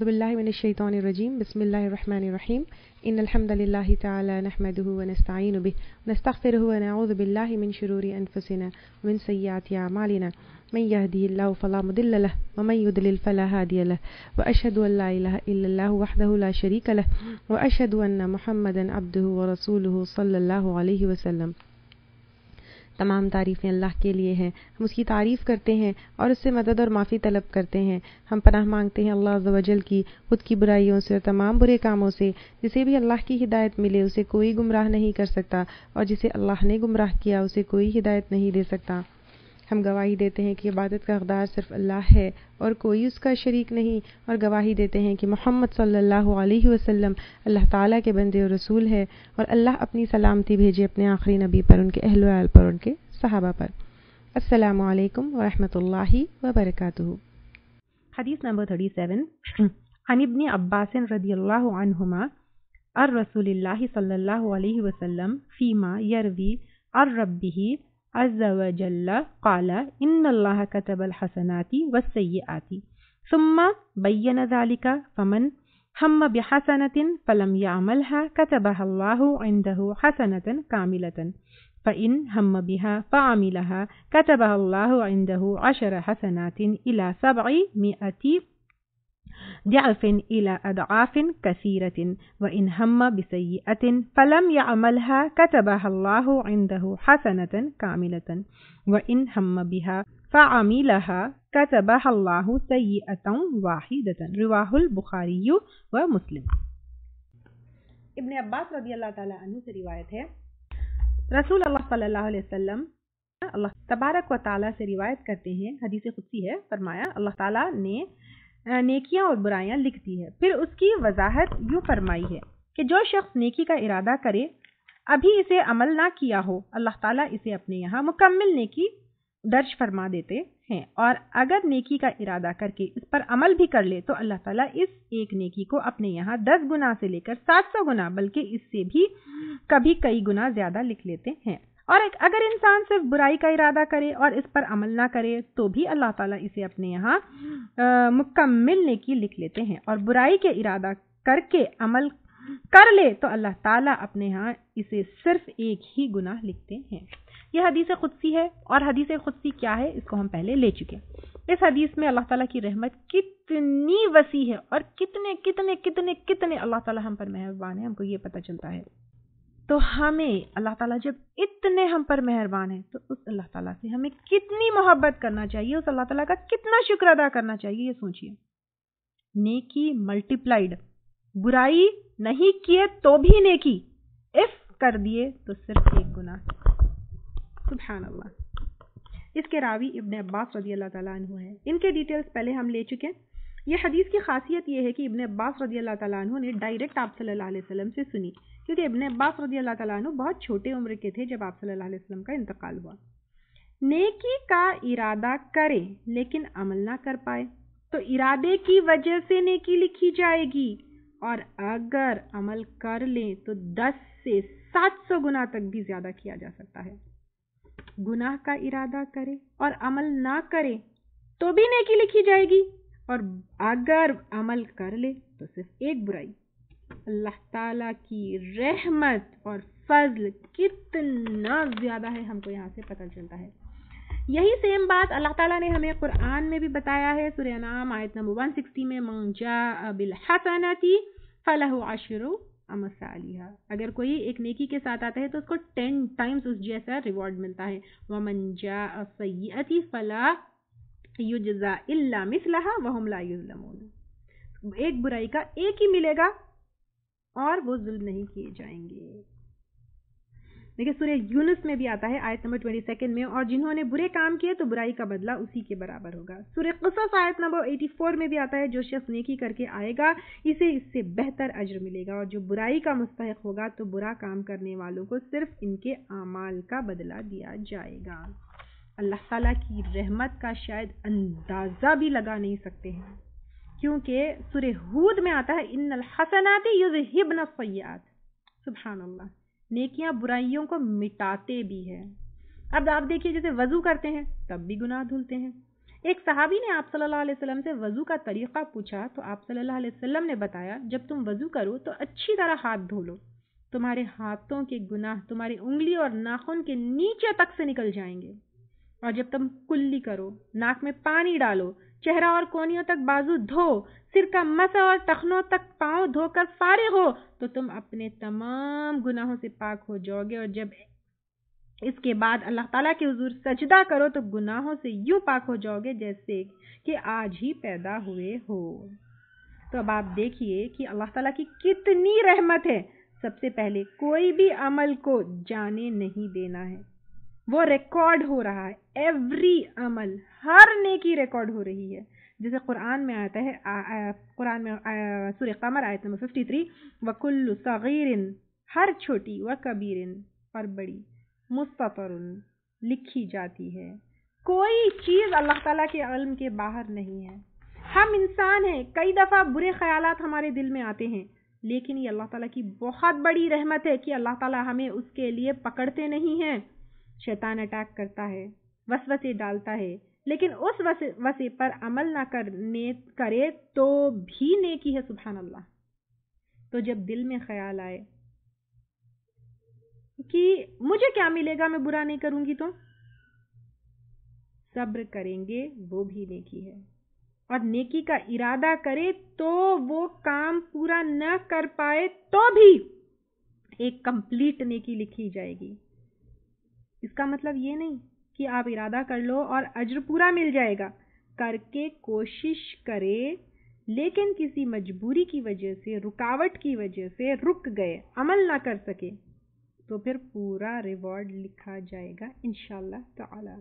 أعوذ بالله من الشيطان الرجيم بسم الله الرحمن الرحيم إن الحمد لله تعالى نحمده ونستعين به ونستغفره ونعوذ بالله من شرور أنفسنا ومن سيئات أعمالنا من يهدي الله فلا مضل له ومن يضلل فلا هادي له وأشهد أن لا إله إلا الله وحده لا شريك له وأشهد أن محمدا عبده ورسوله صلى الله عليه وسلم तमाम तारीफ़ें अल्लाह के लिए हैं हम उसकी तारीफ़ करते हैं और उससे मदद और माफ़ी तलब करते हैं हम पनाह मांगते हैं अल्लाह वजल की खुद की बुराइयों से और तमाम बुरे कामों से जिसे भी अल्लाह की हिदायत मिले उसे कोई गुमराह नहीं कर सकता और जिसे अल्लाह ने गुमराह किया उसे कोई हिदायत नहीं दे सकता हम गवाही देते हैं कि इबादत का अकदार सिर्फ अल्लाह है और कोई उसका शरीक नहीं और गवाही देते हैं कि मोहम्मद सल्लल्लाहु अलैहि वसल्लम अल्लाह ताला के बंदे और रसूल है और अल्लाह अपनी सलामती भेजे अपने आखिरी नबी पर उनके अहल आल पर उनके सहाबा पर अस्सलाम वालेकुम व रहमतुल्लाहि व हदीस नंबर 37 सेवन ابن अब्बास رضي अर रसूल عن رسول الله صلى الله عليه عز وجل قال إن الله كتب الحسنات والسيئات ثم بين ذلك فمن هم بحسنة فلم يعملها كتبها الله عنده حسنة كاملة فإن هم بها فعملها كتبها الله عنده عشر حسنات إلى سبعمائة ضعف إلى أضعاف كثيرة وإن هم بسيئة فلم يعملها كتبها الله عنده حسنة كاملة وإن هم بها فعملها كتبها الله سيئة واحدة رواه البخاري ومسلم ابن عباس رضي الله تعالى عنه سے روایت ہے رسول اللہ صلی اللہ علیہ وسلم اللہ تبارک و تعالیٰ سے روایت کرتے ہیں حدیث قدسی ہے فرمایا اللہ تعالیٰ نے नेकियां और बुराइयां लिखती है फिर उसकी वजाहत यूँ फरमाई है कि जो शख्स नेकी का इरादा करे अभी इसे अमल ना किया हो अल्लाह ताला इसे अपने यहाँ मुकम्मल नेकी दर्ज फरमा देते हैं और अगर नेकी का इरादा करके इस पर अमल भी कर ले तो अल्लाह ताला इस एक नेकी को अपने यहाँ दस गुना से लेकर सात सौ गुना बल्कि इससे भी कभी कई गुना ज़्यादा लिख लेते हैं और अगर इंसान सिर्फ बुराई का इरादा करे और इस पर अमल ना करे तो भी अल्लाह ताला इसे अपने यहाँ मुकम्मल नेकी लिख लेते हैं और बुराई के इरादा करके अमल कर ले तो अल्लाह ताला अपने यहाँ इसे सिर्फ एक ही गुनाह लिखते हैं यह हदीस खुदसी है और हदीस खुदसी क्या है इसको हम पहले ले चुके इस हदीस में अल्लाह ताला की रहमत कितनी वसी है और कितने कितने कितने कितने अल्लाह ताला हम पर मेहरबान है हमको ये पता चलता है तो हमें अल्लाह ताला जब इतने हम पर मेहरबान है तो उस अल्लाह ताला से हमें कितनी मोहब्बत करना चाहिए उस अल्लाह ताला का कितना शुक्र अदा करना चाहिए ये सोचिए नेकी मल्टीप्लाइड बुराई नहीं किए तो भी नेकी इफ कर दिए तो सिर्फ एक गुना सुबह अल्लाह इसके रावी इब्ने अब्बास रजी अल्लाह तु है इनके डिटेल्स पहले हम ले चुके हैं यह हदीस की खासियत यह है कि इबन अब्बास रदी अल्लाह तु ने डायरेक्ट आप सल्लल्लाहु अलैहि वसल्लम से सुनी क्योंकि इबन अब्बास रदी अल्लाह तु बहुत छोटे उम्र के थे जब आप सल्लल्लाहु अलैहि वसल्लम का इंतकाल हुआ नेकी का इरादा करें लेकिन अमल ना कर पाए तो इरादे की वजह से नेकी लिखी जाएगी और अगर अमल कर लें तो दस से सात सौ गुना तक भी ज़्यादा किया जा सकता है गुनाह का इरादा करें और अमल ना करें तो भी नेकी लिखी जाएगी और अगर अमल कर ले तो सिर्फ एक बुराई अल्लाह ताला की रहमत और फजल कितना ज़्यादा है हमको यहाँ से पता चलता है यही सेम बात अल्लाह ताला ने हमें कुरान में भी बताया है सूर्य नाम आयत नंबर 160 में मंगजा बिल हसनती फलह आशर अमसालिहा अगर कोई एक नेकी के साथ आता है तो उसको टेन टाइम्स उस जैसा रिवॉर्ड मिलता है वह मंजा सैती फला युजा इल्ला मिसलहा वहम ला युजलमून एक बुराई का एक ही मिलेगा और वो जुल्म नहीं किए जाएंगे देखिए सूर्य यूनुस में भी आता है आयत नंबर ट्वेंटी सेकेंड में और जिन्होंने बुरे काम किए तो बुराई का बदला उसी के बराबर होगा सूर्य कसस आयत नंबर एटी फोर में भी आता है जो शख्स नेकी करके आएगा इसे इससे बेहतर अज्र मिलेगा और जो बुराई का मुस्तक होगा तो बुरा काम करने वालों को सिर्फ इनके अमाल का बदला दिया जाएगा अल्लाह ताला की रहमत का शायद अंदाज़ा भी लगा नहीं सकते हैं क्योंकि सुर हूद में आता है इन हसनात युजहिबन हिबन सयाद सुबहानल्ला नेकियाँ बुराइयों को मिटाते भी है अब आप देखिए जैसे वज़ू करते हैं तब भी गुनाह धुलते हैं एक सहाबी ने आप सल्लल्लाहु अलैहि वसल्लम से वज़ू का तरीक़ा पूछा तो आप सल्लल्लाहु अलैहि वसल्लम ने बताया जब तुम वज़ू करो तो अच्छी तरह हाथ धो लो तुम्हारे हाथों के गुनाह तुम्हारी उंगली और नाखून के नीचे तक से निकल जाएंगे और जब तुम कुल्ली करो नाक में पानी डालो चेहरा और कोनियों तक बाजू धो सिर का मसा और टखनों तक पांव धोकर फारे हो तो तुम अपने तमाम गुनाहों से पाक हो जाओगे और जब इसके बाद अल्लाह ताला के हजूर सजदा करो तो गुनाहों से यूं पाक हो जाओगे जैसे कि आज ही पैदा हुए हो तो अब आप देखिए कि अल्लाह ताला की कितनी रहमत है सबसे पहले कोई भी अमल को जाने नहीं देना है वो रिकॉर्ड हो रहा है एवरी अमल हर नेकी रिकॉर्ड हो रही है जैसे कुरान में आता है कुरान में सुर कमर आयत नंबर फिफ्टी थ्री वकुल्लु हर छोटी व कबीरन और बड़ी मुस्तर लिखी जाती है कोई चीज़ अल्लाह ताला के अलम के बाहर नहीं है हम इंसान हैं कई दफ़ा बुरे ख्यालात हमारे दिल में आते हैं लेकिन ये अल्लाह ताला की बहुत बड़ी रहमत है कि अल्लाह ताला हमें उसके लिए पकड़ते नहीं हैं शैतान अटैक करता है वसवसे डालता है लेकिन उस वसे वसे पर अमल ना करने करे तो भी नेकी है सुबहान अल्लाह तो जब दिल में ख्याल आए कि मुझे क्या मिलेगा मैं बुरा नहीं करूंगी तो सब्र करेंगे वो भी नेकी है और नेकी का इरादा करे तो वो काम पूरा न कर पाए तो भी एक कंप्लीट नेकी लिखी जाएगी इसका मतलब ये नहीं कि आप इरादा कर लो और अज्र पूरा मिल जाएगा करके कोशिश करे लेकिन किसी मजबूरी की वजह से रुकावट की वजह से रुक गए अमल ना कर सके तो फिर पूरा रिवॉर्ड लिखा जाएगा इन ताला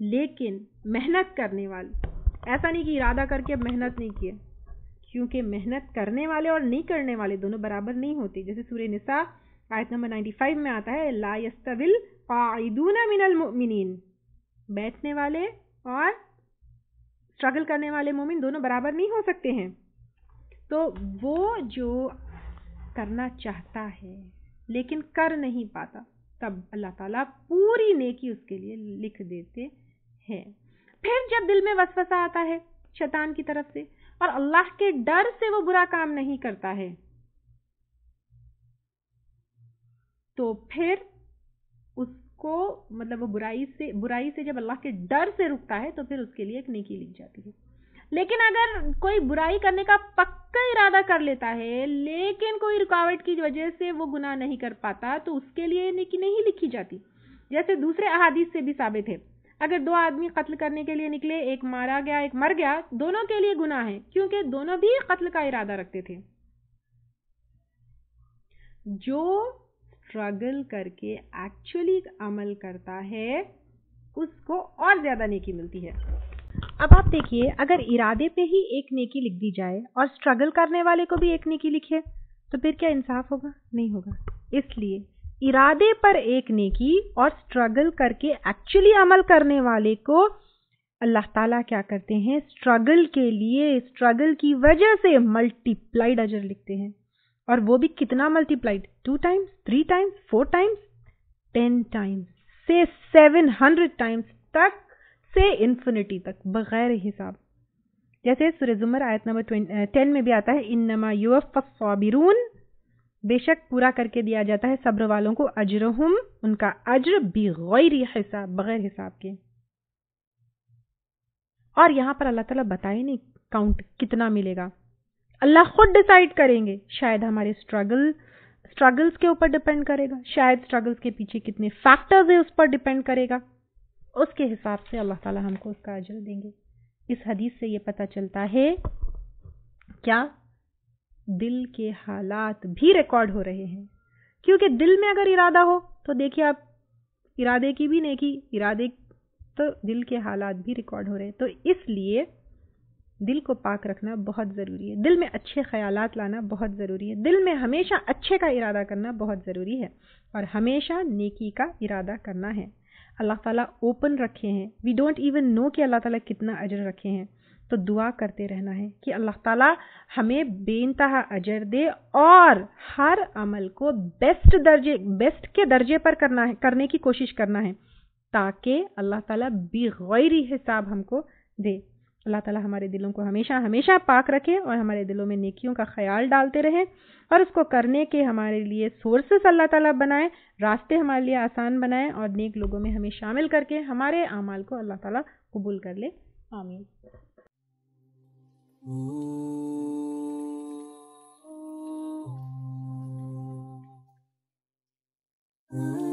लेकिन मेहनत करने वाले ऐसा नहीं कि इरादा करके मेहनत नहीं किए क्योंकि मेहनत करने वाले और नहीं करने वाले दोनों बराबर नहीं होते जैसे सूर्य निशा आयत नंबर 95 में आता है ला यस्तविल मिनल मोमिन बैठने वाले और स्ट्रगल करने वाले मोमिन दोनों बराबर नहीं हो सकते हैं तो वो जो करना चाहता है लेकिन कर नहीं पाता तब अल्लाह ताला पूरी नेकी उसके लिए लिख देते हैं फिर जब दिल में वसवसा आता है शैतान की तरफ से और अल्लाह के डर से वो बुरा काम नहीं करता है तो फिर उसको मतलब वो बुराई से बुराई से जब अल्लाह के डर से रुकता है तो फिर उसके लिए एक नेकी लिख जाती है लेकिन अगर कोई बुराई करने का पक्का इरादा कर लेता है लेकिन कोई रुकावट की वजह से वो गुनाह नहीं कर पाता तो उसके लिए नेकी नहीं लिखी जाती जैसे दूसरे अहादीस से भी साबित है अगर दो आदमी कत्ल करने के लिए निकले एक मारा गया एक मर गया दोनों के लिए गुनाह है क्योंकि दोनों भी कत्ल का इरादा रखते थे जो स्ट्रगल करके एक्चुअली अमल करता है उसको और ज़्यादा नेकी मिलती है अब आप देखिए अगर इरादे पे ही एक नेकी लिख दी जाए और स्ट्रगल करने वाले को भी एक नेकी लिखे तो फिर क्या इंसाफ होगा नहीं होगा इसलिए इरादे पर एक नेकी और स्ट्रगल करके एक्चुअली अमल करने वाले को अल्लाह ताला क्या करते हैं स्ट्रगल के लिए स्ट्रगल की वजह से मल्टीप्लाइड अजर लिखते हैं और वो भी कितना multiplied two times three times four times ten times से सेवन हंड्रेड टाइम्स तक से इन्फिनिटी तक बगैर हिसाब जैसे सुरजुमर आयत नंबर टेन में भी आता है इन नमा युवाबिरून बेशक पूरा करके दिया जाता है सब्र वालों को अजरहुम उनका अज्र बिगैर हिसाब बगैर हिसाब के और यहां पर अल्लाह ताला बताए नहीं काउंट कितना मिलेगा अल्लाह खुद डिसाइड करेंगे शायद हमारे स्ट्रगल स्ट्रगल्स के ऊपर डिपेंड करेगा शायद स्ट्रगल्स के पीछे कितने फैक्टर्स है उस पर डिपेंड करेगा उसके हिसाब से अल्लाह ताला हमको उसका अजल देंगे इस हदीस से ये पता चलता है क्या दिल के हालात भी रिकॉर्ड हो रहे हैं क्योंकि दिल में अगर इरादा हो तो देखिए आप इरादे की भी नहीं की इरादे तो दिल के हालात भी रिकॉर्ड हो रहे हैं तो इसलिए दिल को पाक रखना बहुत ज़रूरी है दिल में अच्छे ख्याल लाना बहुत ज़रूरी है दिल में हमेशा अच्छे का इरादा करना बहुत ज़रूरी है और हमेशा नेकी का इरादा करना है अल्लाह ताला ओपन रखे हैं वी डोंट इवन नो कि अल्लाह ताला कितना अजर रखे हैं तो दुआ करते रहना है कि अल्लाह ताला हमें बेनतहा अजर दे और हर अमल को बेस्ट दर्जे बेस्ट के दर्जे पर करना है करने की कोशिश करना है ताकि अल्लाह ताला बेगैरी हिसाब हमको दे अल्लाह ताला हमारे दिलों को हमेशा हमेशा पाक रखे और हमारे दिलों में नेकियों का ख्याल डालते रहे और उसको करने के हमारे लिए सोर्सेस अल्लाह ताला बनाए रास्ते हमारे लिए आसान बनाए और नेक लोगों में हमें शामिल करके हमारे अमाल को अल्लाह ताला कबूल कर ले आमीन Ooh.